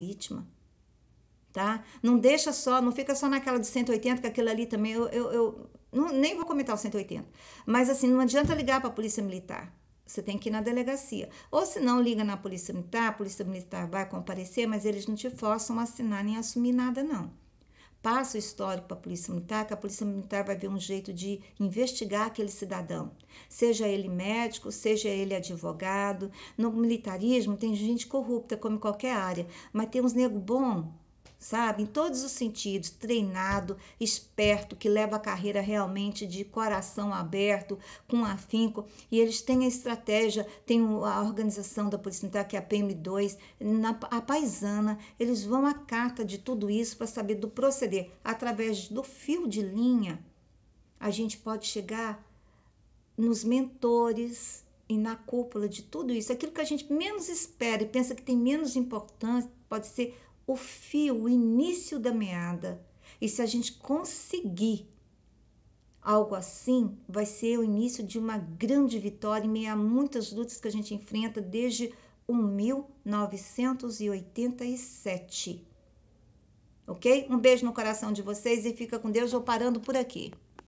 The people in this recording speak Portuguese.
vítima. Tá? Não deixa só, não fica só naquela de 180, que aquilo ali também eu, eu, eu não, nem vou comentar o 180. Mas assim, não adianta ligar para a polícia militar. Você tem que ir na delegacia. Ou se não, liga na polícia militar, a polícia militar vai comparecer, mas eles não te forçam a assinar nem a assumir nada, não passa o histórico para a Polícia Militar, que a Polícia Militar vai ver um jeito de investigar aquele cidadão, seja ele médico, seja ele advogado. No militarismo tem gente corrupta, como em qualquer área, mas tem uns nego bom sabe? Em todos os sentidos, treinado, esperto, que leva a carreira realmente de coração aberto, com afinco. E eles têm a estratégia, tem a organização da Polícia Militar, que é a PM2, na, a paisana. Eles vão à carta de tudo isso para saber do proceder. Através do fio de linha, a gente pode chegar nos mentores e na cúpula de tudo isso. Aquilo que a gente menos espera e pensa que tem menos importância pode ser o fio, o início da meada. E se a gente conseguir algo assim, vai ser o início de uma grande vitória em meio a muitas lutas que a gente enfrenta desde 1987. Ok? Um beijo no coração de vocês e fica com Deus. Vou parando por aqui.